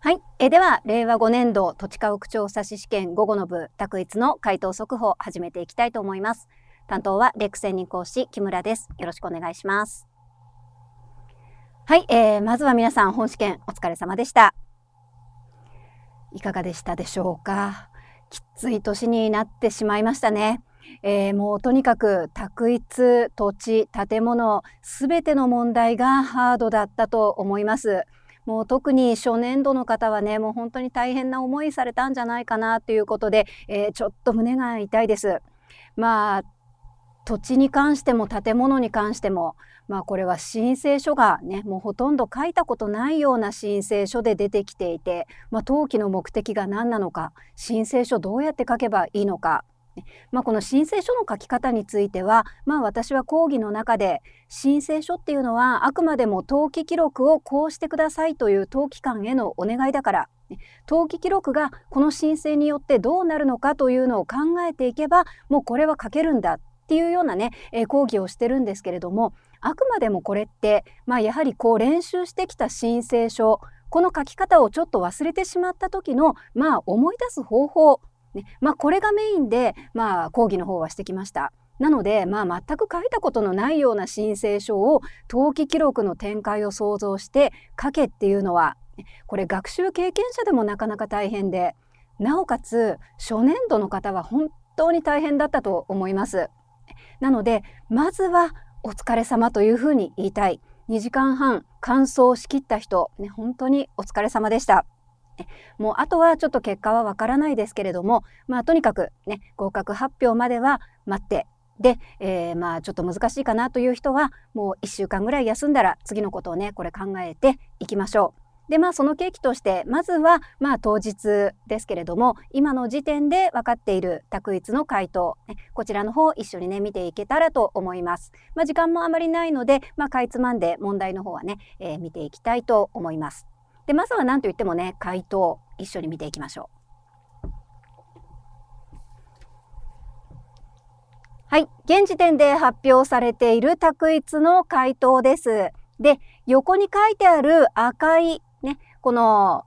はい、えでは令和5年度土地家屋調査士試験午後の部択一の回答速報始めていきたいと思います。担当はレク専任講師木村です。よろしくお願いします。はい、えー、まずは皆さん本試験お疲れ様でした。いかがでしたでしょうか。きつい年になってしまいましたね。えー、もうとにかく択一土地建物すべての問題がハードだったと思います。もう特に初年度の方はねもう本当に大変な思いされたんじゃないかなということで、えー、ちょっと胸が痛いです。まあ土地に関しても建物に関しても、まあ、これは申請書がねもうほとんど書いたことないような申請書で出てきていて、まあ、登記の目的が何なのか申請書どうやって書けばいいのかまあ、この申請書の書き方については、まあ、私は講義の中で申請書っていうのはあくまでも登記記録をこうしてくださいという登記官へのお願いだから登記記録がこの申請によってどうなるのかというのを考えていけばもうこれは書けるんだっていうようなね、えー、講義をしてるんですけれどもあくまでもこれって、まあ、やはりこう練習してきた申請書この書き方をちょっと忘れてしまった時のまあ思い出す方法ねまあ、これがメインで、まあ、講義の方はしてきました。なので、まあ、全く書いたことのないような申請書を登記記録の展開を想像して書けっていうのはこれ学習経験者でもなかなか大変でなおかつ初年度の方は本当に大変だったと思います。なのでまずはお疲れ様というふうに言いたい2時間半完走しきった人、ね、本当にお疲れ様でした。もうあとはちょっと結果はわからないですけれども、まあ、とにかく、ね、合格発表までは待ってで、えー、まあちょっと難しいかなという人はもう1週間ぐらい休んだら次のことをねこれ考えていきましょう。でまあその契機としてまずはまあ当日ですけれども今の時点で分かっている択一の回答、ね、こちらの方一緒にね見ていけたらと思います。まあ、時間もあまりないので、まあ、かいつまんで問題の方はね、えー、見ていきたいと思います。で、まずは何と言ってもね、回答、一緒に見ていきましょう。はい。現時点で発表されている択一の回答です。で、横に書いてある赤い、ね、この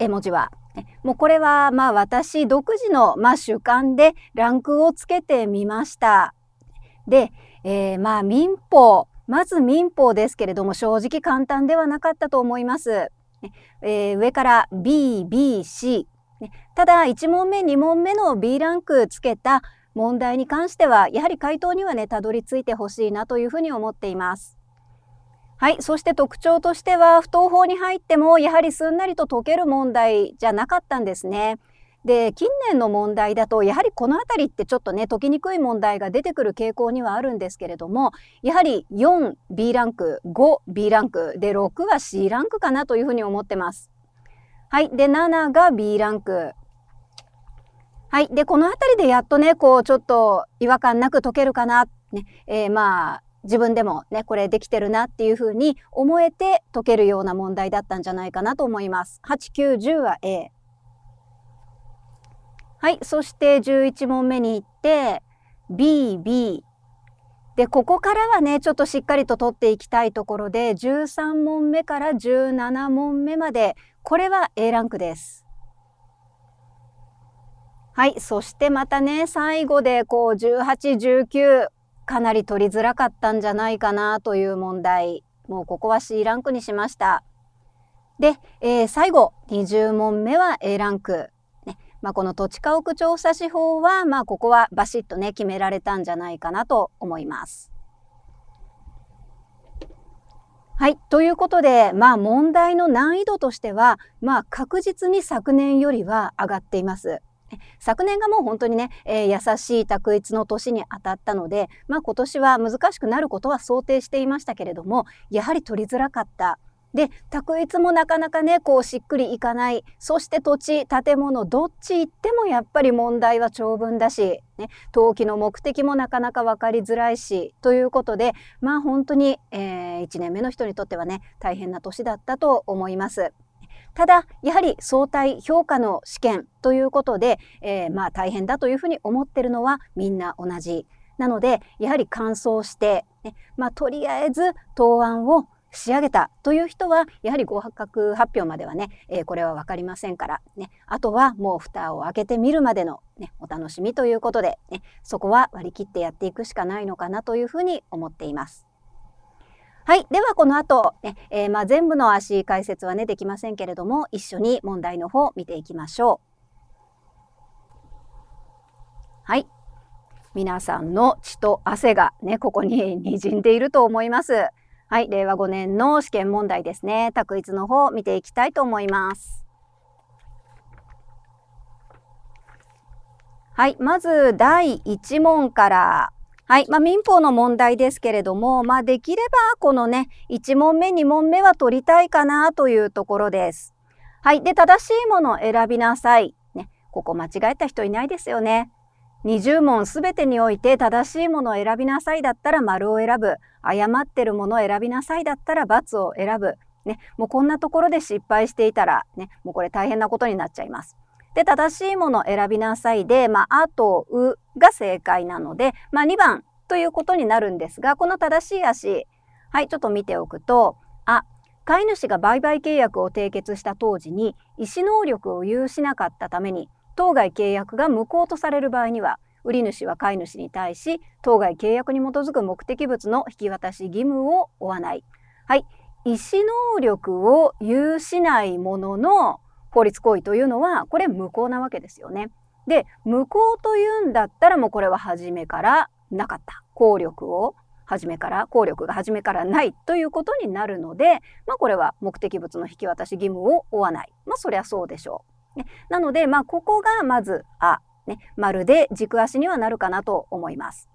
絵文字は、ね、もうこれは、まあ私独自の、まあ、主観でランクをつけてみました。で、えー、まあ民法、まず民法ですけれども正直簡単ではなかったと思います。えー、上から BBC、ね、ただ1問目2問目の B ランクつけた問題に関してはやはり回答にはねたどり着いてほしいなというふうに思っています。はい、そして特徴としては不等法に入ってもやはりすんなりと解ける問題じゃなかったんですね。で近年の問題だとやはりこの辺りってちょっとね解きにくい問題が出てくる傾向にはあるんですけれどもやはり 4B ランク 5B ランクで6は C ランクかなというふうに思ってます。はいで7が B ランク。はいでこの辺りでやっとねこうちょっと違和感なく解けるかな、ねえー、まあ自分でもねこれできてるなっていうふうに思えて解けるような問題だったんじゃないかなと思います。8、9、10は A。はい、そして11問目に行って BB。で、ここからはね、ちょっとしっかりと取っていきたいところで、13問目から17問目まで、これは A ランクです。はい、そしてまたね、最後でこう18、19、かなり取りづらかったんじゃないかなという問題。もうここは C ランクにしました。で、えー、最後、20問目は A ランク。まあ、この土地家屋調査手法は、まあ、ここはバシッとね決められたんじゃないかなと思います。はい。ということで、まあ問題の難易度としては、まあ確実に昨年よりは上がっています。昨年がもう本当にね、えー、優しい択一の年に当たったので、まあ今年は難しくなることは想定していましたけれども、やはり取りづらかった。で択一もなかなかねこうしっくりいかないそして土地建物どっち行ってもやっぱり問題は長文だし、ね、登記の目的もなかなか分かりづらいしということでまあ本当に、えー、1年目の人にとってはね大変な年だったと思います。ただやはり相対評価の試験ということで、えー、まあ大変だというふうに思ってるのはみんな同じ。なのでやはり完走して、ね、まあ、とりあえず答案を仕上げたという人はやはり合格発表まではね、えー、これは分かりませんから、ね、あとはもう蓋を開けてみるまでの、ね、お楽しみということで、ね、そこは割り切ってやっていくしかないのかなというふうに思っています。はい。では、この後、ね、えー、まあ、全部の足解説はね、できませんけれども、一緒に問題の方見ていきましょう。はい。皆さんの血と汗がね、ここに滲んでいると思います。はい、令和5年の試験問題ですね。択一の方見ていきたいと思います。はい、まず第1問から。はい、まあ、民法の問題ですけれども、まあ、できればこのね、1問目、2問目は取りたいかなというところです。はい、で、正しいものを選びなさい。ね、ここ間違えた人いないですよね。20問すべてにおいて正しいものを選びなさいだったら丸を選ぶ誤ってるものを選びなさいだったら×を選ぶ、ね、もうこんなところで失敗していたら、ね、もうこれ大変なことになっちゃいます。で正しいものを選びなさいで、まあ、あとうが正解なので、まあ、2番ということになるんですがこの正しい足はいちょっと見ておくとあ飼い主が売買契約を締結した当時に意思能力を有しなかったために当該契約が無効とされる場合には売主は買い主に対し当該契約に基づく目的物の引き渡し義務を負わない。はい、意思能力を有しないものの法律行為というのはこれ無効なわけですよね。で無効というんだったらもうこれは初めからなかった効力を初めから効力が初めからないということになるので、まあ、これは目的物の引き渡し義務を負わない、まあ、そりゃそうでしょう。ね、なので、まあ、ここがまず「あ」ね、まるで軸足にはなるかなと思います。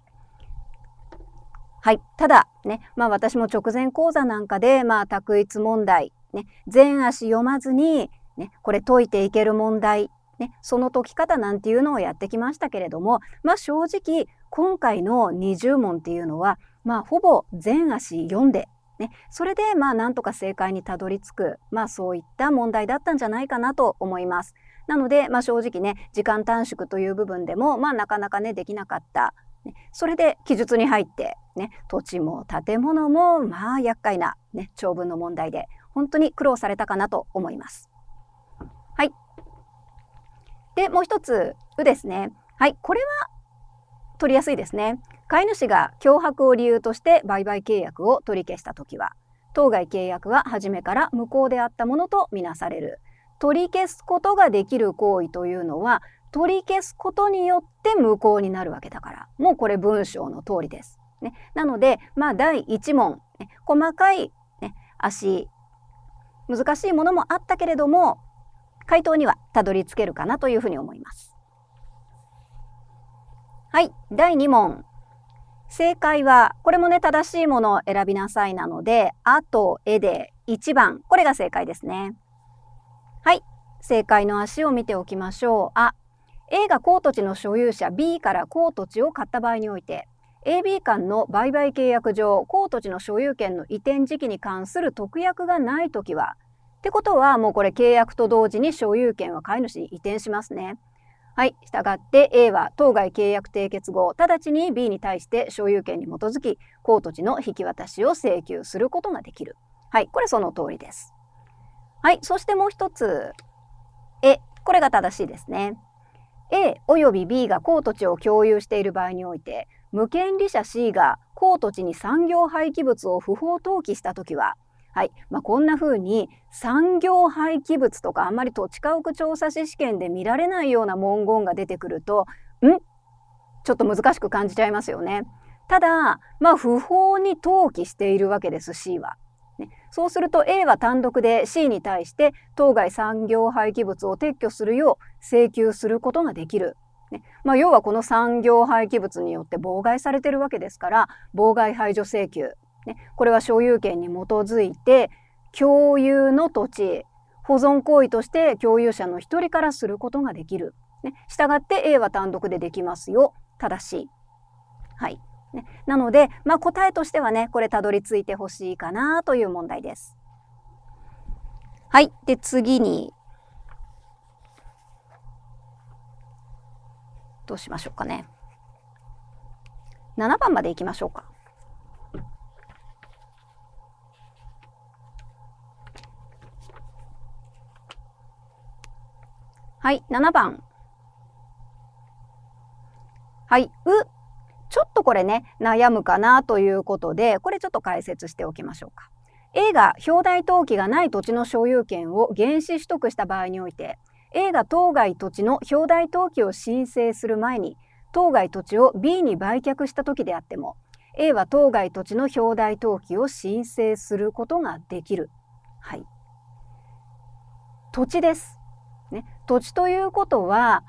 はい、ただね、まあ、私も直前講座なんかで、まあ、択一問題、ね、全足読まずに、ね、これ解いていける問題、ね、その解き方なんていうのをやってきましたけれども、まあ、正直今回の20問っていうのは、まあ、ほぼ全足読んでね、それでまあなんとか正解にたどり着く、まあ、そういった問題だったんじゃないかなと思います。なので、まあ、正直ね時間短縮という部分でも、まあ、なかなかねできなかった。ね、それで記述に入って、ね、土地も建物もまあ厄介な、ね、長文の問題で本当に苦労されたかなと思います。はい、でもう一つ「う」ですね。はい、これは取りやすいですね。飼い主が脅迫を理由として売買契約を取り消した時は当該契約は初めから無効であったものとみなされる取り消すことができる行為というのは取り消すことによって無効になるわけだからもうこれ文章の通りです。ね、なので、まあ、第1問、ね、細かい、ね、足難しいものもあったけれども回答にはたどり着けるかなというふうに思います。はい第2問正解は、これもね、正しいものを選びなさいなので、あと、えで1番。これが正解ですね。はい。正解の足を見ておきましょう。あ、A がコート地の所有者 B からコート地を買った場合において、AB 間の売買契約上、コート地の所有権の移転時期に関する特約がないときは、ってことはもうこれ契約と同時に所有権は飼い主に移転しますね。はい。したがって A は当該契約締結後、直ちに B に対して所有権に基づき、公土地の引き渡しを請求することができる。はい。これその通りです。はい。そしてもう一つ。え、これが正しいですね。A よび B が公土地を共有している場合において、無権利者 C が公土地に産業廃棄物を不法投棄したときは、はいまあ、こんな風に産業廃棄物とかあんまり土地家屋調査士試験で見られないような文言が出てくるとんちょっと難しく感じちゃいますよね。ただ、まあ、不法に登記しているわけです C は。ね、そうすると A は単独で C に対して当該産業廃棄物を撤去するよう請求することができるねまあ、要はこの産業廃棄物によって妨害されてるわけですから妨害排除請求ね、これは所有権に基づいて共有の土地保存行為として共有者の一人からすることができる。ね、従って A は単独でできますよ。正しい。はい。ね、なので、まあ、答えとしてはね、これたどり着いてほしいかなという問題です。はい。で、次に、どうしましょうかね。7番までいきましょうか。はい、7番。はい、う。ちょっとこれね、悩むかなということで、これちょっと解説しておきましょうか。A が表題登記がない土地の所有権を原資取得した場合において、A が当該土地の表題登記を申請する前に、当該土地を B に売却した時であっても、A は当該土地の表題登記を申請することができる。はい。土地です。土地ということは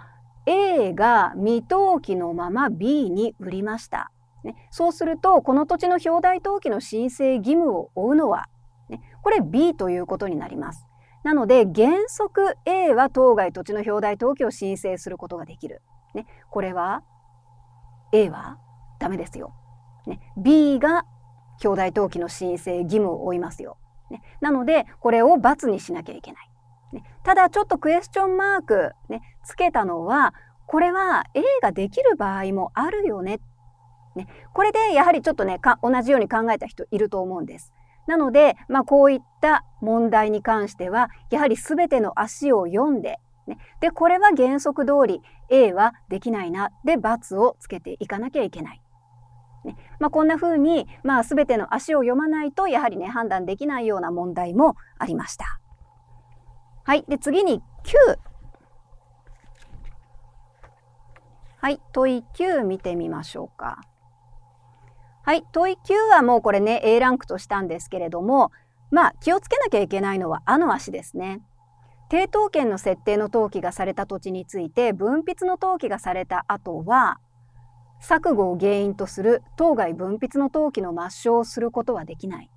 A が未登記のまま B に売りました。ね、そうするとこの土地の表題登記の申請義務を負うのは、ね、これ B ということになります。なので原則 A は当該土地の表題登記を申請することができる。ね、これは A はダメですよ。ね、B が表題登記の申請義務を負いますよ。ね、なのでこれを×にしなきゃいけない。ね、ただちょっとクエスチョンマーク、ね、つけたのはこれは A ができる場合もあるよね。ねこれでやはりちょっとね同じように考えた人いると思うんです。なので、まあ、こういった問題に関してはやはり全ての足を読んで,、ね、でこれは原則通り A はできないなで×をつけていかなきゃいけない。ねまあ、こんな風に、まあ、全ての足を読まないとやはりね判断できないような問題もありました。はい。で、次に9。はい。問い9見てみましょうか。はい。問い9はもうこれね、A ランクとしたんですけれども、まあ、気をつけなきゃいけないのは、あの足ですね。抵当権の設定の登記がされた土地について分泌の登記がされた後は錯誤を原因とする当該分泌の登記の抹消をすることはできない。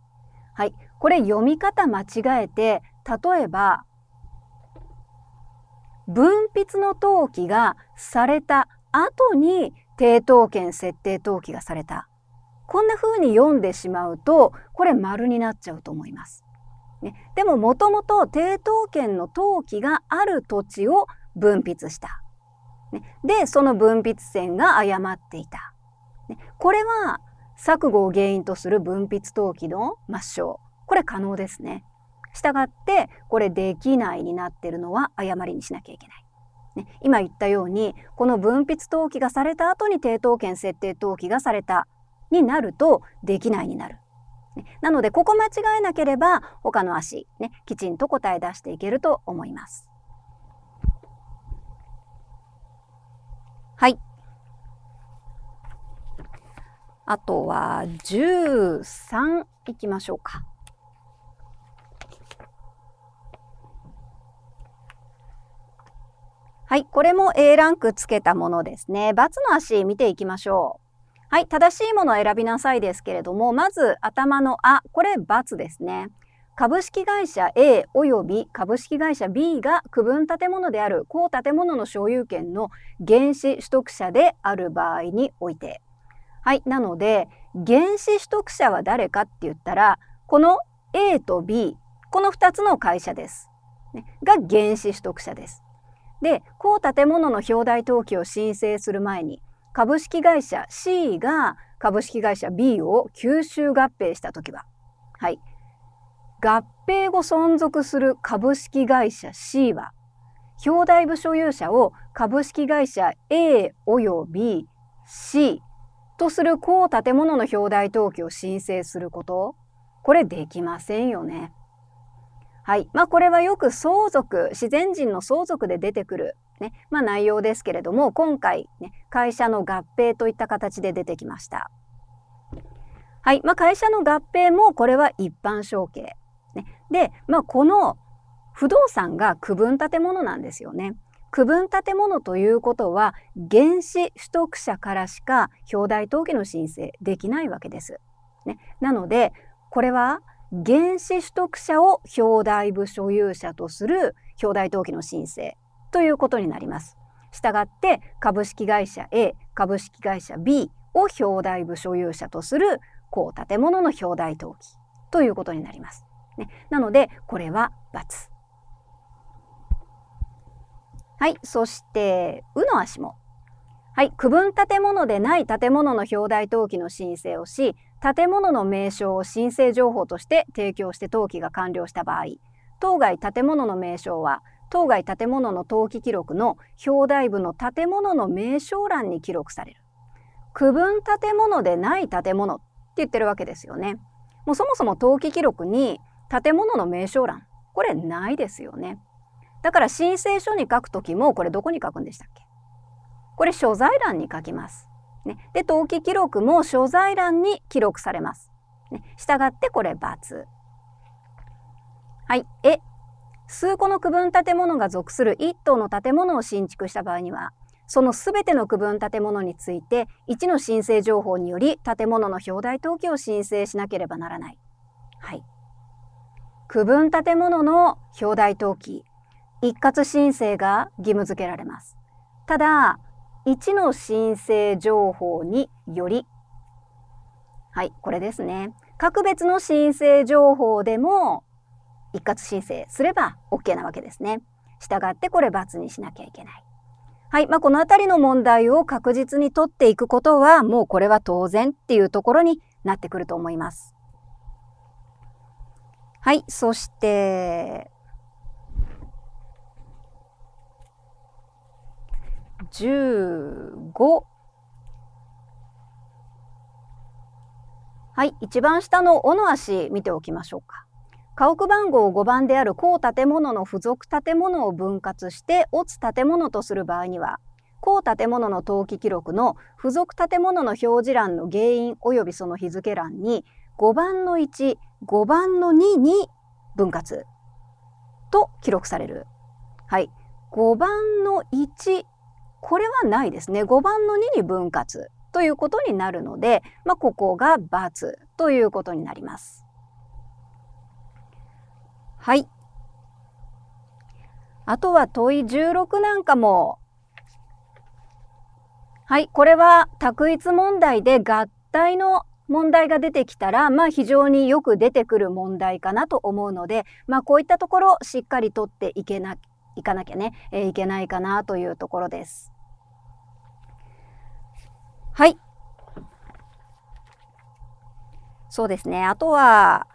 はい、これ読み方間違えて例えば分泌の登記がされた後に抵当権設定登記がされたこんな風に読んでしまうとこれ丸になっちゃうと思います。ね、でももともと抵当権の登記がある土地を分泌した。ね、でその分泌線が誤っていた。ね、これは錯誤を原因とする分泌登記の抹消これ可能ですね。したがってこれできないになってるのは誤りにしなきゃいけない。ね、今言ったようにこの分泌登記がされた後に抵当権設定登記がされたになるとできないになる。ね、なのでここ間違えなければ他の足、ね、きちんと答え出していけると思います。はい。あとは13いきましょうか。はい、これも A ランクつけたものですね。×の足見ていきましょう。はい、正しいものを選びなさいですけれども、まず頭の「あ」これ×ですね。株式会社 A および株式会社 B が区分建物である高建物の所有権の原資取得者である場合において。はい、なので原資取得者は誰かって言ったらこの A と B この2つの会社です。ね、が原資取得者です。でこ建物の表題登記を申請する前に株式会社 C が株式会社 B を吸収合併した時は、はい、合併後存続する株式会社 C は表題部所有者を株式会社 A および C とする高建物の表題登記を申請することこれできませんよね。はい。まあ、これはよく相続、自然人の相続で出てくる、ね、まあ、内容ですけれども、今回、ね、会社の合併といった形で出てきました。はい。まあ、会社の合併も、これは一般承継。ね、で、まあ、この不動産が区分建物なんですよね。区分建物ということは原資取得者からしか表題登記の申請できないわけです。ね、なのでこれは原資取得者を表題部所有者とする表題登記の申請ということになります。したがって株式会社 A 株式会社 B を表題部所有者とするこう建物の表題登記ということになります。ね、なのでこれは×。はい、そして「う」の足も。はい、区分建物でない建物の表題登記の申請をし建物の名称を申請情報として提供して登記が完了した場合当該建物の名称は当該建物の登記記録の表題部の建物の名称欄に記録される区分建物でない建物って言ってるわけですよねもうそもそも登記記録に建物の名称欄これないですよねだから申請書に書くときもこれどこに書くんでしたっけこれ所在欄に書きますね、で登記記録も所在欄に記録されます。ね、したがってこれ×。はい、え数個の区分建物が属する1棟の建物を新築した場合にはその全ての区分建物について1の申請情報により建物の表題登記を申請しなければならない。はい、区分建物の表題登記一括申請が義務付けられます。ただ1の申請情報により、はい、これですね。各別の申請情報でも一括申請すれば OK なわけですね。したがってこれ×にしなきゃいけない。はい、まあ、この辺りの問題を確実に取っていくことはもうこれは当然っていうところになってくると思います。はい、そして15。はい、一番下の「お」の足見ておきましょうか。家屋番号5番である高建物の付属建物を分割して「おつ建物」とする場合には高建物の登記記録の付属建物の表示欄の原因及びその日付欄に5番の15番の2に分割と記録される。はい、5番の1これはないですね。5番の2に分割ということになるので、まあ、ここが×ということになります。はい。あとは問い16なんかも、はい、これは択一問題で合体の問題が出てきたら、まあ、非常によく出てくる問題かなと思うので、まあ、こういったところをしっかりとっていけないかなきゃね、えー、いけないかなというところです。はい。そうですね。あとは、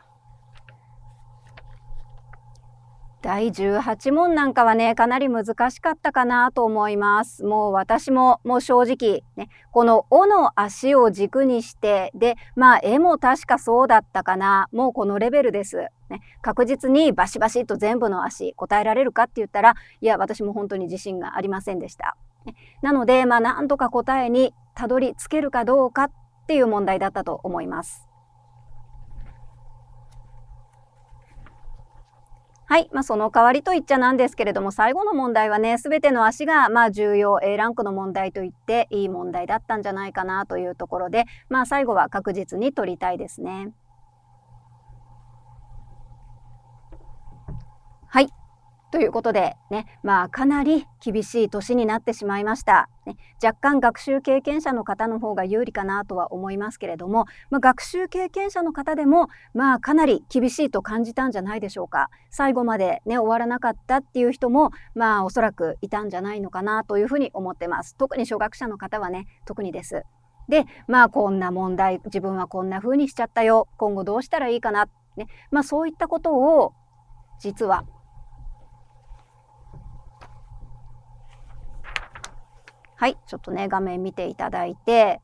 第18問なんかはね、かなり難しかったかなと思います。もう私も、もう正直、ね、この「お」の足を軸にして、で、まあ、絵も確かそうだったかな。もうこのレベルです。ね、確実にバシバシと全部の足答えられるかって言ったら、いや、私も本当に自信がありませんでした。ね、なので、まあ、なんとか答えにたどり着けるかどうかっていう問題だったと思います。はい。まあ、その代わりと言っちゃなんですけれども、最後の問題はね、すべての足が、まあ、重要 A ランクの問題と言っていい問題だったんじゃないかなというところで、まあ、最後は確実に取りたいですね。はい。ということで、ね、まあかなり厳しい年になってしまいました。ね、若干学習経験者の方の方が有利かなとは思いますけれども、まあ、学習経験者の方でも、まあかなり厳しいと感じたんじゃないでしょうか。最後までね、終わらなかったっていう人も、まあおそらくいたんじゃないのかなというふうに思ってます。特に初学者の方はね、特にです。で、まあこんな問題、自分はこんな風にしちゃったよ。今後どうしたらいいかな。ね、まあそういったことを実ははい、ちょっとね、画面見ていただいて、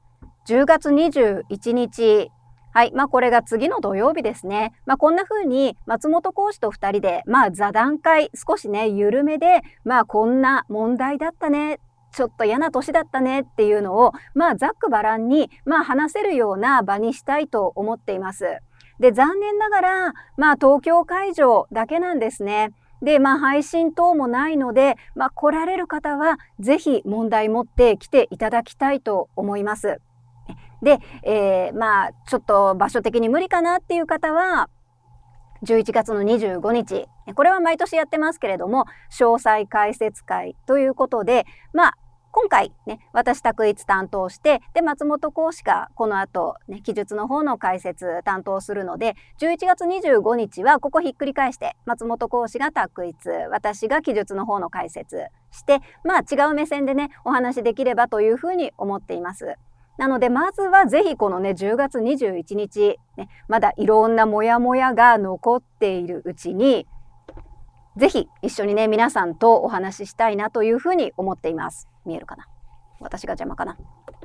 10月21日、はい。まあ、これが次の土曜日ですね。まあ、こんな風に松本講師と2人で、まあ、座談会、少しね、緩めで、まあ、こんな問題だったね。ちょっと嫌な年だったねっていうのを、まあ、ざっくばらんに、まあ、話せるような場にしたいと思っています。で、残念ながら、まあ、東京会場だけなんですね。で、まあ、配信等もないので、まあ、来られる方はぜひ問題持って来ていただきたいと思います。で、えー、まあ、ちょっと場所的に無理かなっていう方は、11月の25日、これは毎年やってますけれども、詳細解説会ということで、まあ、今回ね私卓一担当してで松本講師がこの後ね記述の方の解説担当するので11月25日はここひっくり返して松本講師が卓一私が記述の方の解説してまあ違う目線でねお話できればというふうに思っています。なのでまずはぜひこのね10月21日、ね、まだいろんなモヤモヤが残っているうちにぜひ一緒にね、皆さんとお話ししたいなというふうに思っています。見えるかな私が邪魔かな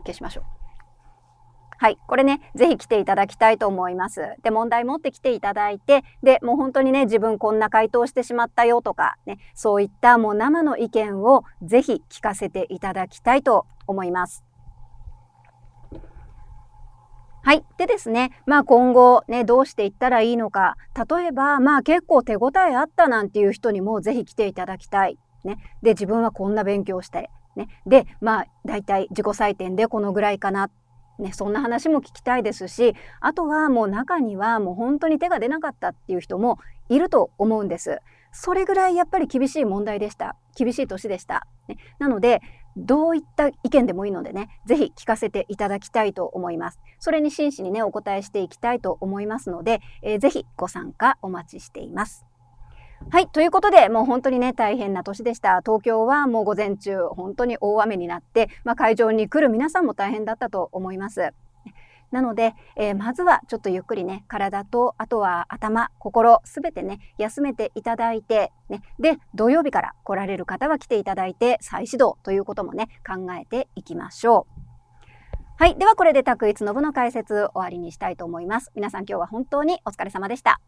消しましょう。はい。これね、ぜひ来ていただきたいと思います。で、問題持ってきていただいて、で、もう本当にね、自分こんな回答してしまったよとか、ね、そういったもう生の意見をぜひ聞かせていただきたいと思います。はい。でですね、まあ今後ね、どうしていったらいいのか。例えば、まあ結構手応えあったなんていう人にもぜひ来ていただきたい。ね。で、自分はこんな勉強して。ね。で、まあ大体自己採点でこのぐらいかな。ね、そんな話も聞きたいですし、あとはもう中にはもう本当に手が出なかったっていう人もいると思うんです。それぐらいやっぱり厳しい問題でした。厳しい年でした。ね、なので、どういった意見でもいいのでね、ぜひ聞かせていただきたいと思います。それに真摯にね、お答えしていきたいと思いますので、えー、ぜひご参加お待ちしています。はい。ということで、もう本当にね、大変な年でした。東京はもう午前中、本当に大雨になって、まあ、会場に来る皆さんも大変だったと思います。なので、えー、まずはちょっとゆっくりね、体と、あとは頭、心、すべてね、休めていただいて、ね、で、土曜日から来られる方は来ていただいて、再始動ということもね、考えていきましょう。はい。ではこれで卓一の部の解説終わりにしたいと思います。皆さん今日は本当にお疲れ様でした。